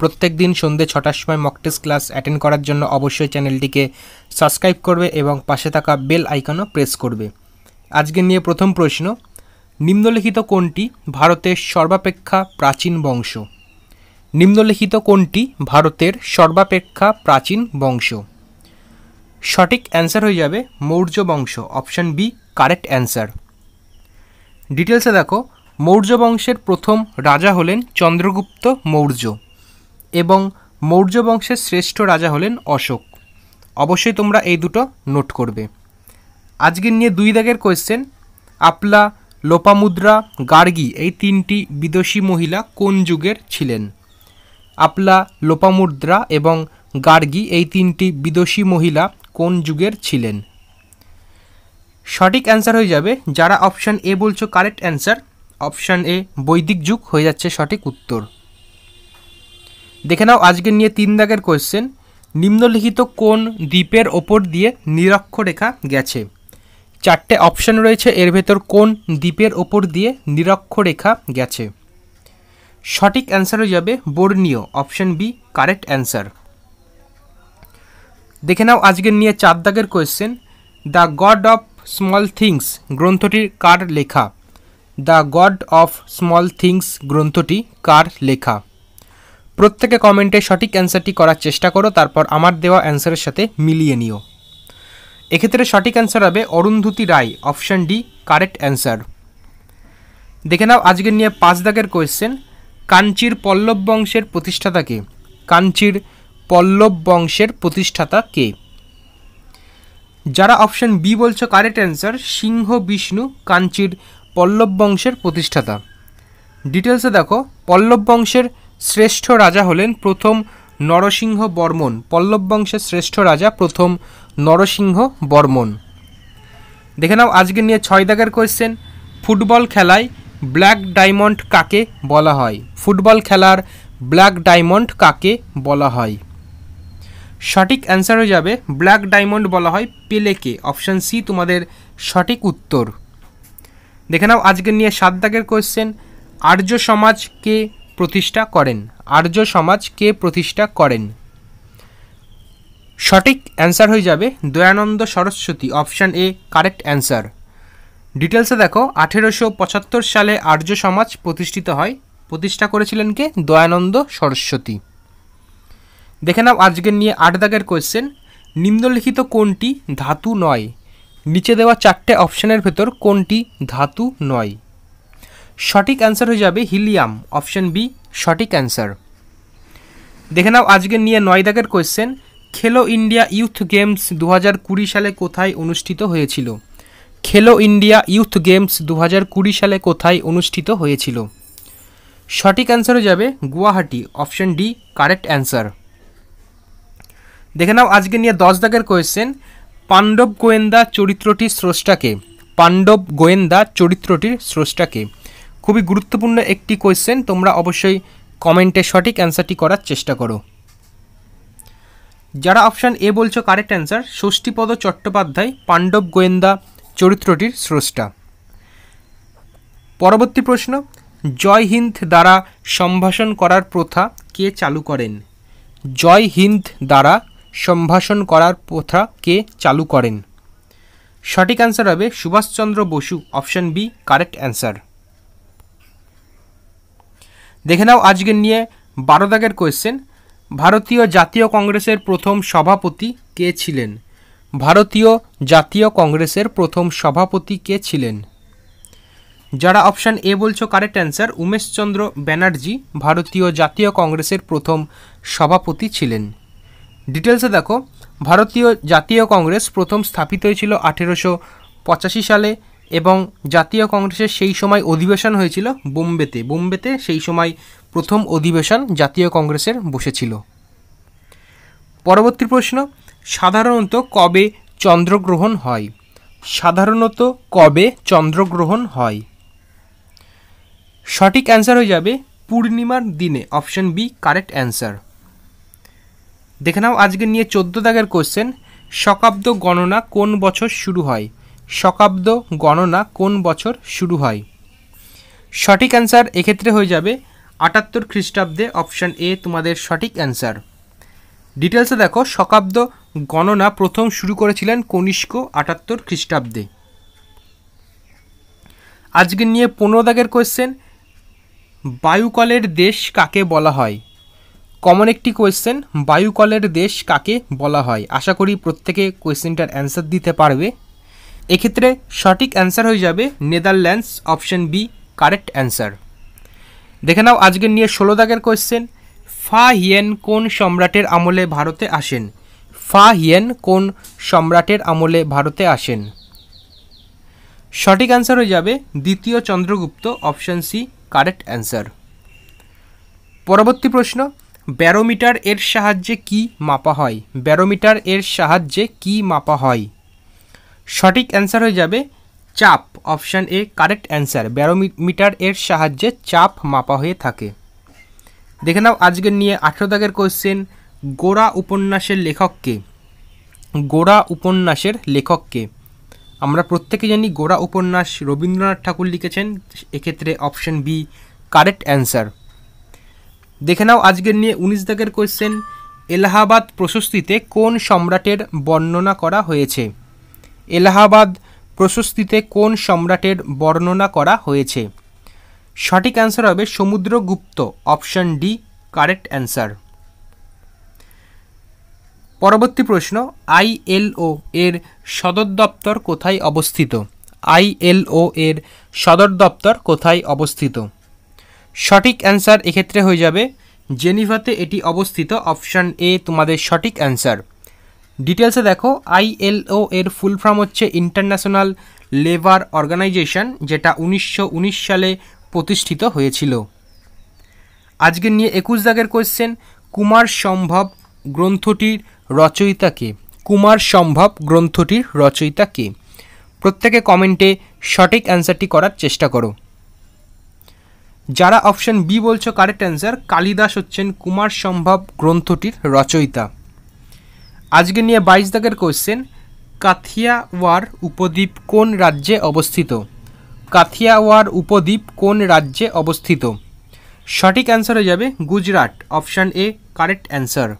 প্রত্যেক দিন সন্ধে ছটার সময় মকটেস্ট ক্লাস অ্যাটেন্ড করার জন্য অবশ্যই চ্যানেলটিকে সাবস্ক্রাইব করবে এবং পাশে থাকা বেল আইকনও প্রেস করবে আজকে নিয়ে প্রথম প্রশ্ন নিম্নলিখিত কোনটি ভারতের সর্বাপেক্ষা প্রাচীন বংশ নিম্নলিখিত কোনটি ভারতের সর্বাপেক্ষা প্রাচীন বংশ সঠিক অ্যান্সার হয়ে যাবে মৌর্য বংশ অপশান বি কারেক্ট অ্যান্সার ডিটেলসে দেখো মৌর্য বংশের প্রথম রাজা হলেন চন্দ্রগুপ্ত মৌর্য এবং মৌর্য বংশের শ্রেষ্ঠ রাজা হলেন অশোক অবশ্যই তোমরা এই দুটো নোট করবে আজকের নিয়ে দুই দাগের কোয়েশ্চেন আপলা লোপামুদ্রা গার্গি এই তিনটি বিদেশী মহিলা কোন যুগের ছিলেন আপলা লোপামুদ্রা এবং গার্গি এই তিনটি বিদেশী মহিলা কোন যুগের ছিলেন সঠিক অ্যান্সার হয়ে যাবে যারা অপশান এ বলছো কারেক্ট অ্যান্সার অপশান এ বৈদিক যুগ হয়ে যাচ্ছে সঠিক উত্তর দেখে নাও আজকের নিয়ে তিন দাগের কোয়েশ্চেন নিম্নলিখিত কোন দ্বীপের ওপর দিয়ে নিরক্ষরেখা গেছে চারটে অপশান রয়েছে এর ভেতর কোন দ্বীপের ওপর দিয়ে নিরক্ষরেখা গেছে সঠিক অ্যান্সার হয়ে যাবে বর্ণীয় অপশান বি কারেক্ট অ্যান্সার দেখে নাও আজকের নিয়ে চার দাগের question the God of Small Things গ্রন্থটির কার লেখা the God of Small Things গ্রন্থটি কার লেখা প্রত্যেকে কমেন্টে সঠিক অ্যান্সারটি করার চেষ্টা করো তারপর আমার দেওয়া অ্যান্সারের সাথে মিলিয়ে নিও এক্ষেত্রে সঠিক অ্যান্সার হবে Arundhati Roy option D correct answer দেখে নাও আজকের নিয়ে পাঁচ দাগের কোয়েশ্চেন কাঞ্চির পল্লব বংশের প্রতিষ্ঠাতা কে কাঞ্চির পল্লব বংশের প্রতিষ্ঠাতা কে যারা অপশান বি বলছো কারেক্ট অ্যান্সার সিংহ বিষ্ণু কাঞ্চির পল্লব বংশের প্রতিষ্ঠাতা ডিটেলসে দেখো পল্লব বংশের শ্রেষ্ঠ রাজা হলেন প্রথম নরসিংহ বর্মন পল্লব বংশের শ্রেষ্ঠ রাজা প্রথম নরসিংহ বর্মন দেখে নাও আজকে নিয়ে ছয় দাগের কোয়েশ্চেন ফুটবল খেলায় ব্ল্যাক ডায়মন্ড কাকে বলা হয় ফুটবল খেলার ব্ল্যাক ডায়মন্ড কাকে বলা হয় সঠিক অ্যান্সার হয়ে যাবে ব্ল্যাক ডায়মন্ড বলা হয় পেলেকে অপশান সি তোমাদের সঠিক উত্তর দেখে নাও আজকে নিয়ে সাত দাগের কোয়েশ্চেন আর্য সমাজকে প্রতিষ্ঠা করেন আর্য সমাজ কে প্রতিষ্ঠা করেন সঠিক অ্যান্সার হয়ে যাবে Dayananda Saraswati option A correct answer ডিটেলসে দেখো আঠেরোশো পঁচাত্তর সালে আর্য সমাজ প্রতিষ্ঠিত হয় প্রতিষ্ঠা করেছিলেন কে দয়ানন্দ সরস্বতী দেখে নাও আজকের নিয়ে আট দাগের কোয়েশ্চেন নিম্নলিখিত কোনটি ধাতু নয় নিচে দেওয়া চারটে অপশানের ভেতর কোনটি ধাতু নয় সঠিক অ্যান্সার হয়ে যাবে হিলিয়াম অপশন বি সঠিক অ্যান্সার দেখে নাও আজকে নিয়ে নয় দাগের কোয়েশ্চেন খেলো ইন্ডিয়া ইউথ গেমস দু সালে কোথায় অনুষ্ঠিত হয়েছিল খেলো ইন্ডিয়া ইউথ গেমস দু সালে কোথায় অনুষ্ঠিত হয়েছিল সঠিক অ্যান্সার হয়ে যাবে Guwahati option D correct answer দেখে নাও আজকে নিয়ে দশ দাগের কোয়েশ্চেন পাণ্ডব গোয়েন্দা চরিত্রটির স্রষ্টাকে পাণ্ডব গোয়েন্দা চরিত্রটির স্রষ্টাকে খুবই গুরুত্বপূর্ণ একটি কোয়েশ্চেন তোমরা অবশ্যই কমেন্টে সঠিক অ্যান্সারটি করার চেষ্টা করো যারা অপশান এ বলছো কারেক্ট অ্যান্সার ষষ্ঠীপদ চট্টোপাধ্যায় পাণ্ডব গোয়েন্দা চরিত্রটির স্রষ্টা পরবর্তী প্রশ্ন জয় হিন্দ দ্বারা সম্ভাষণ করার প্রথা কে চালু করেন জয় হিন্দ দ্বারা সম্ভাষণ করার প্রথা কে চালু করেন সঠিক অ্যান্সার হবে Subhashchandra Basu option B correct answer দেখে নাও আজকের নিয়ে বারো দাগের কোয়েশ্চেন ভারতীয় জাতীয় কংগ্রেসের প্রথম সভাপতি কে ছিলেন ভারতীয় জাতীয় কংগ্রেসের প্রথম সভাপতি কে ছিলেন যারা অপশান এ বলছো কারেক্ট অ্যান্সার উমেশচন্দ্র ব্যানার্জি ভারতীয় জাতীয় কংগ্রেসের প্রথম সভাপতি ছিলেন ডিটেলসে দেখো ভারতীয় জাতীয় কংগ্রেস প্রথম স্থাপিত হয়েছিল আঠেরোশো পঁচাশি সালে এবং জাতীয় কংগ্রেসের সেই সময় অধিবেশন হয়েছিল বোম্বেতে বোম্বেতে সেই সময় প্রথম অধিবেশন জাতীয় কংগ্রেসের বসেছিল পরবর্তী প্রশ্ন সাধারণত কবে চন্দ্রগ্রহণ হয় সাধারণত কবে চন্দ্রগ্রহণ হয় সঠিক অ্যান্সার হয়ে যাবে পূর্ণিমার দিনে অপশন বি কারেক্ট অ্যান্সার দেখে নাও আজকে নিয়ে চোদ্দ দাগের কোশ্চেন শকাব্দ গণনা কোন বছর শুরু হয় শকাব্দ গণনা কোন বছর শুরু হয় সঠিক অ্যান্সার এক্ষেত্রে হয়ে যাবে আটাত্তর খ্রিস্টাব্দে অপশান এ তোমাদের সঠিক অ্যান্সার ডিটেলসে দেখো শকাব্দ গণনা প্রথম শুরু করেছিলেন কনিষ্ক আটাত্তর খ্রিস্টাব্দে আজকে নিয়ে পনেরো দাগের কোয়েশ্চেন বায়ুকলের দেশ কাকে বলা হয় কমন একটি কোয়েশ্চেন বায়ুকলের দেশ কাকে বলা হয় আশা করি প্রত্যেকে কোয়েশ্চেনটার অ্যান্সার দিতে পারবে এক্ষেত্রে সঠিক অ্যান্সার হয়ে যাবে Netherlands option B correct answer দেখে নাও আজকের নিয়ে ষোলো দাগের কোয়েশ্চেন ফা হিয়েন কোন সম্রাটের আমলে ভারতে আসেন ফা হিয়েন কোন সম্রাটের আমলে ভারতে আসেন সঠিক অ্যান্সার হয়ে যাবে দ্বিতীয় Chandragupta option C correct answer পরবর্তী প্রশ্ন ব্যারোমিটার এর সাহায্যে কি মাপা হয় ব্যারোমিটার এর সাহায্যে কি মাপা হয় সঠিক অ্যান্সার হয়ে যাবে চাপ option A correct answer barometer এর সাহায্যে চাপ মাপা হয়ে থাকে দেখে নাও আজকের নিয়ে আঠেরো দাগের কোয়েশ্চেন গোড়া উপন্যাসের লেখককে গোড়া উপন্যাসের লেখককে আমরা প্রত্যেকে জানি গোড়া উপন্যাস রবীন্দ্রনাথ ঠাকুর লিখেছেন এক্ষেত্রে অপশান বি কারেক্ট অ্যান্সার দেখে নাও আজকের নিয়ে উনিশ দাগের কোয়েশ্চেন এলাহাবাদ প্রশস্তিতে কোন সম্রাটের বর্ণনা করা হয়েছে এলাহাবাদ প্রশস্তিতে কোন সম্রাটের বর্ণনা করা হয়েছে সঠিক অ্যান্সার হবে Samudragupta option D correct answer পরবর্তী প্রশ্ন আইএলও এর সদর দপ্তর কোথায় অবস্থিত আইএলও এর সদর দপ্তর কোথায় অবস্থিত সঠিক অ্যান্সার এক্ষেত্রে হয়ে যাবে জেনিভাতে এটি অবস্থিত অপশান এ তোমাদের সঠিক অ্যান্সার ডিটেলসে দেখো আইএলও এর ফুল ফর্ম হচ্ছে ইন্টারন্যাশনাল লেবার অর্গানাইজেশন যেটা উনিশশো সালে প্রতিষ্ঠিত হয়েছিল আজকের নিয়ে একুশ দাগের কোয়েশ্চেন কুমার সম্ভব গ্রন্থটির রচয়িতা কে কুমার সম্ভব গ্রন্থটির রচয়িতা কে প্রত্যেকে কমেন্টে সঠিক অ্যান্সারটি করার চেষ্টা করো যারা অপশন বি বলছো কারেক্ট অ্যান্সার কালিদাস হচ্ছেন কুমার সম্ভব গ্রন্থটির রচয়িতা আজকে নিয়ে বাইশ দাগের কোয়েশ্চেন কাথিয়াওয়ার উপদ্বীপ কোন রাজ্যে অবস্থিত কাথিয়াওয়ার উপদ্বীপ কোন রাজ্যে অবস্থিত সঠিক অ্যান্সার হয়ে যাবে Gujarat option A correct answer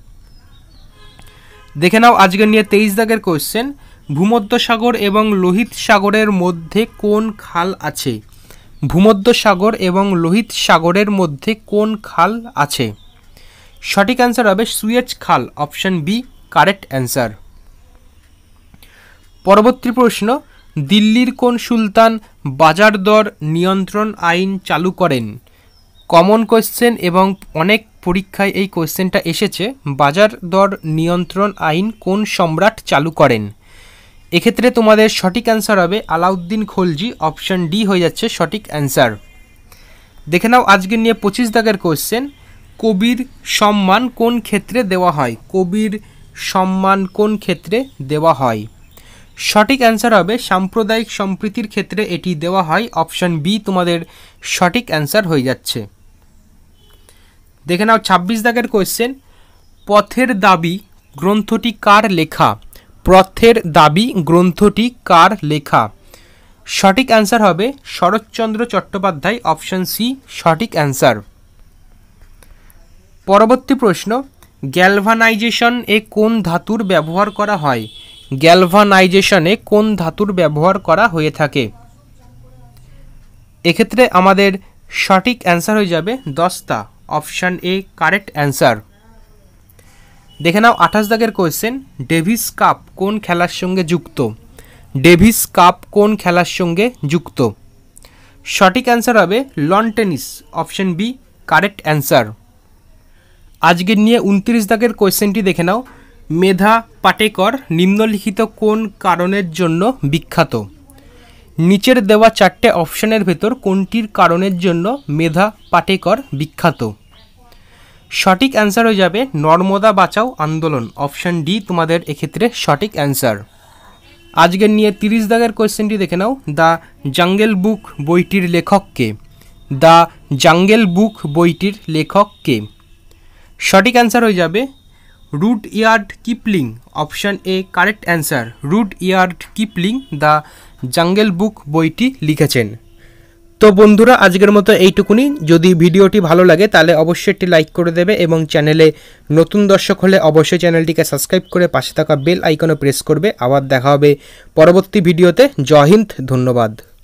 দেখে নাও আজকে নিয়ে তেইশ দাগের কোয়েশ্চেন ভূমধ্যসাগর এবং লোহিত সাগরের মধ্যে কোন খাল আছে ভূমধ্যসাগর এবং লোহিত সাগরের মধ্যে কোন খাল আছে সঠিক অ্যান্সার হবে সুয়েজ খাল অপশান বি কারেক্ট অ্যান্সার পরবর্তী প্রশ্ন দিল্লির কোন সুলতান বাজার দর নিয়ন্ত্রণ আইন চালু করেন কমন কোয়েশ্চেন এবং অনেক পরীক্ষায় এই কোয়েশ্চেনটা এসেছে বাজার দর নিয়ন্ত্রণ আইন কোন সম্রাট চালু করেন এক্ষেত্রে তোমাদের সঠিক অ্যান্সার হবে আলাউদ্দিন খলজি অপশান ডি হয়ে যাচ্ছে সঠিক অ্যান্সার দেখে নাও আজকে নিয়ে পঁচিশ দাগের কোয়েশ্চেন কবির সম্মান কোন ক্ষেত্রে দেওয়া হয় কবির সম্মান কোন ক্ষেত্রে দেওয়া হয় সঠিক অ্যান্সার হবে সাম্প্রদায়িক সম্প্রীতির ক্ষেত্রে এটি দেওয়া হয় অপশান বি তোমাদের সঠিক অ্যান্সার হয়ে যাচ্ছে দেখে নাও ছাব্বিশ দাগের কোয়েশ্চেন পথের দাবি গ্রন্থটি কার লেখা পথের দাবি গ্রন্থটি কার লেখা সঠিক অ্যান্সার হবে শরৎচন্দ্র চট্টোপাধ্যায় অপশান সি সঠিক অ্যান্সার পরবর্তী প্রশ্ন এ কোন ধাতুর ব্যবহার করা হয় গ্যালভানাইজেশনে কোন ধাতুর ব্যবহার করা হয়ে থাকে এক্ষেত্রে আমাদের সঠিক অ্যান্সার হয়ে যাবে দশটা অপশান এ কারেক্ট অ্যান্সার দেখে নাও আঠাশ দাগের কোয়েশ্চেন ডেভিস কাপ কোন খেলার সঙ্গে যুক্ত ডেভিস কাপ কোন খেলার সঙ্গে যুক্ত সঠিক অ্যান্সার হবে lawn tennis option B correct answer আজকের নিয়ে উনত্রিশ দাগের কোয়েশ্চেনটি দেখে নাও মেধা পাটেকর নিম্নলিখিত কোন কারণের জন্য বিখ্যাত নিচের দেওয়া চারটে অপশনের ভেতর কোনটির কারণের জন্য মেধা পাটেকর বিখ্যাত সঠিক অ্যান্সার হয়ে যাবে নর্মদা বাঁচাও আন্দোলন অপশান ডি তোমাদের এক্ষেত্রে সঠিক অ্যান্সার আজকের নিয়ে তিরিশ দাগের কোয়েশ্চেনটি দেখে নাও দ্য জাঙ্গেল বুক বইটির লেখককে দ্য জাঙ্গেল বুক বইটির লেখককে সঠিক অ্যান্সার হয়ে যাবে Rudyard Kipling option A correct answer Rudyard Kipling the Jungle Book বইটি লিখেছেন তো বন্ধুরা আজকের মতো এইটুকুনি যদি ভিডিওটি ভালো লাগে তাহলে অবশ্যই একটি লাইক করে দেবে এবং চ্যানেলে নতুন দর্শক হলে অবশ্যই চ্যানেলটিকে সাবস্ক্রাইব করে পাশে থাকা বেল আইকনে প্রেস করবে আবার দেখা হবে পরবর্তী ভিডিওতে জয় হিন্দ ধন্যবাদ